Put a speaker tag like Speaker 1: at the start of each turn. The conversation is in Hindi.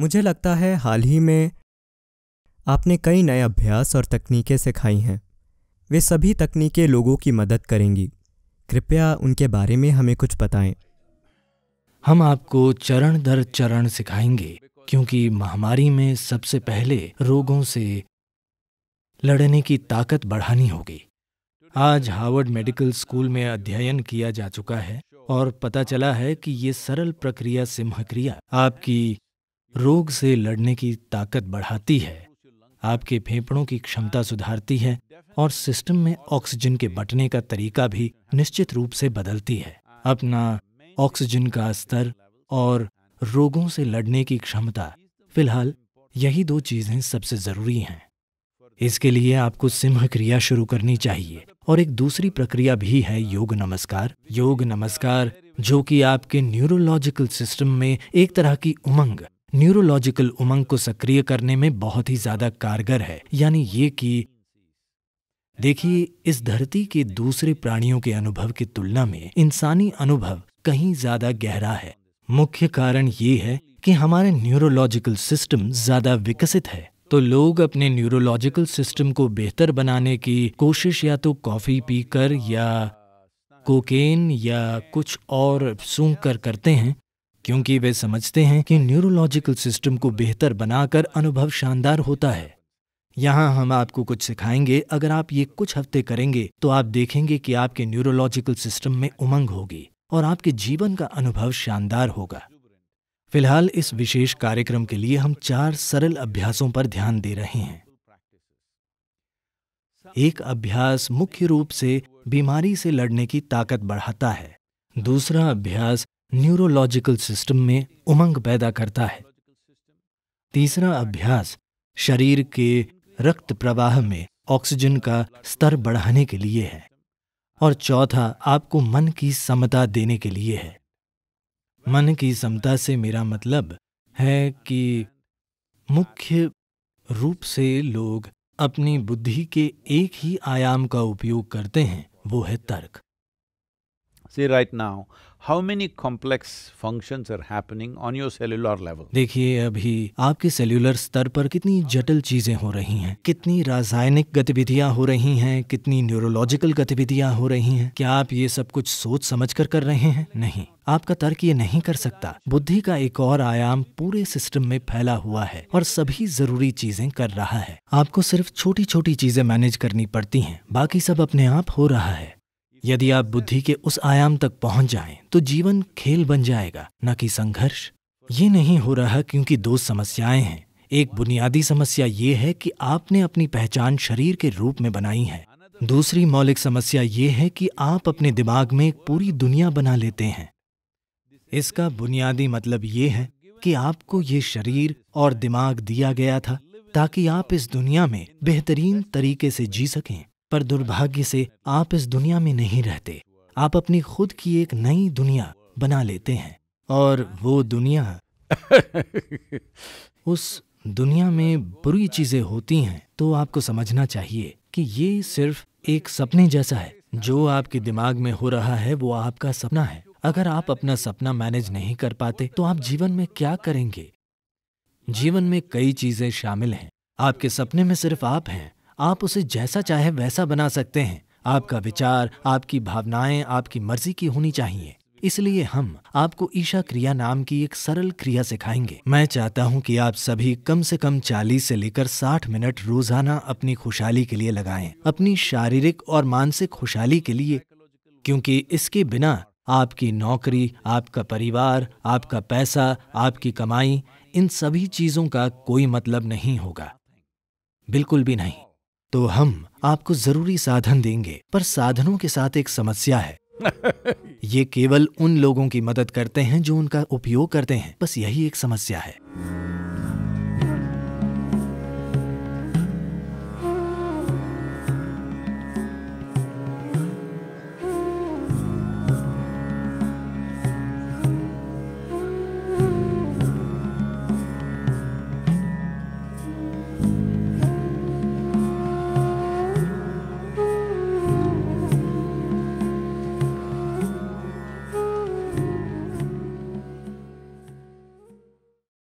Speaker 1: मुझे लगता है हाल ही में आपने कई नए अभ्यास और तकनीकें सिखाई हैं वे सभी तकनीकें लोगों की मदद करेंगी कृपया उनके बारे में हमें कुछ बताएं हम आपको चरण दर चरण सिखाएंगे क्योंकि महामारी में सबसे पहले रोगों से लड़ने की ताकत बढ़ानी होगी आज हार्वर्ड मेडिकल स्कूल में अध्ययन किया जा चुका है और पता चला है कि ये सरल प्रक्रिया सिम्ह क्रिया आपकी रोग से लड़ने की ताकत बढ़ाती है आपके फेफड़ों की क्षमता सुधारती है और सिस्टम में ऑक्सीजन के बटने का तरीका भी निश्चित रूप से बदलती है अपना ऑक्सीजन का स्तर और रोगों से लड़ने की क्षमता फिलहाल यही दो चीजें सबसे जरूरी हैं इसके लिए आपको सिंह क्रिया शुरू करनी चाहिए और एक दूसरी प्रक्रिया भी है योग नमस्कार योग नमस्कार जो कि आपके न्यूरोलॉजिकल सिस्टम में एक तरह की उमंग न्यूरोलॉजिकल उमंग को सक्रिय करने में बहुत ही ज्यादा कारगर है यानी ये कि देखिए इस धरती के दूसरे प्राणियों के अनुभव की तुलना में इंसानी अनुभव कहीं ज्यादा गहरा है मुख्य कारण ये है कि हमारे न्यूरोलॉजिकल सिस्टम ज्यादा विकसित है तो लोग अपने न्यूरोलॉजिकल सिस्टम को बेहतर बनाने की कोशिश या तो कॉफी पीकर या कोकेन या कुछ और सूंघ कर करते हैं क्योंकि वे समझते हैं कि न्यूरोलॉजिकल सिस्टम को बेहतर बनाकर अनुभव शानदार होता है यहाँ हम आपको कुछ सिखाएंगे अगर आप ये कुछ हफ्ते करेंगे तो आप देखेंगे कि आपके न्यूरोलॉजिकल सिस्टम में उमंग होगी और आपके जीवन का अनुभव शानदार होगा फिलहाल इस विशेष कार्यक्रम के लिए हम चार सरल अभ्यासों पर ध्यान दे रहे हैं एक अभ्यास मुख्य रूप से बीमारी से लड़ने की ताकत बढ़ाता है दूसरा अभ्यास न्यूरोलॉजिकल सिस्टम में उमंग पैदा करता है तीसरा अभ्यास शरीर के रक्त प्रवाह में ऑक्सीजन का स्तर बढ़ाने के लिए है और चौथा आपको मन की समता देने के लिए है मन की समता से मेरा मतलब है कि मुख्य रूप से लोग अपनी बुद्धि के एक ही आयाम का उपयोग करते हैं वो है तर्क now right how many complex function are happening on your cellular level देखिए अभी आपके सेल्युलर स्तर पर कितनी जटिल चीजें हो रही हैं कितनी रासायनिक गतिविधियां हो रही हैं कितनी न्यूरोलॉजिकल गतिविधियां हो रही हैं क्या आप ये सब कुछ सोच समझ कर कर रहे हैं नहीं आपका तर्क ये नहीं कर सकता बुद्धि का एक और आयाम पूरे सिस्टम में फैला हुआ है और सभी जरूरी चीजें कर रहा है आपको सिर्फ छोटी छोटी चीजें मैनेज करनी पड़ती हैं बाकी सब अपने आप हो रहा है यदि आप बुद्धि के उस आयाम तक पहुंच जाएं, तो जीवन खेल बन जाएगा न कि संघर्ष ये नहीं हो रहा क्योंकि दो समस्याएं हैं एक बुनियादी समस्या ये है कि आपने अपनी पहचान शरीर के रूप में बनाई है दूसरी मौलिक समस्या ये है कि आप अपने दिमाग में पूरी दुनिया बना लेते हैं इसका बुनियादी मतलब ये है कि आपको ये शरीर और दिमाग दिया गया था ताकि आप इस दुनिया में बेहतरीन तरीके से जी सकें पर दुर्भाग्य से आप इस दुनिया में नहीं रहते आप अपनी खुद की एक नई दुनिया बना लेते हैं और वो दुनिया उस दुनिया में बुरी चीजें होती हैं तो आपको समझना चाहिए कि ये सिर्फ एक सपने जैसा है जो आपके दिमाग में हो रहा है वो आपका सपना है अगर आप अपना सपना मैनेज नहीं कर पाते तो आप जीवन में क्या करेंगे जीवन में कई चीजें शामिल हैं आपके सपने में सिर्फ आप हैं आप उसे जैसा चाहे वैसा बना सकते हैं आपका विचार आपकी भावनाएं आपकी मर्जी की होनी चाहिए इसलिए हम आपको ईशा क्रिया नाम की एक सरल क्रिया सिखाएंगे मैं चाहता हूं कि आप सभी कम से कम 40 से लेकर 60 मिनट रोजाना अपनी खुशहाली के लिए लगाएं अपनी शारीरिक और मानसिक खुशहाली के लिए क्योंकि इसके बिना आपकी नौकरी आपका परिवार आपका पैसा आपकी कमाई इन सभी चीजों का कोई मतलब नहीं होगा बिल्कुल भी नहीं तो हम आपको जरूरी साधन देंगे पर साधनों के साथ एक समस्या है ये केवल उन लोगों की मदद करते हैं जो उनका उपयोग करते हैं बस यही एक समस्या है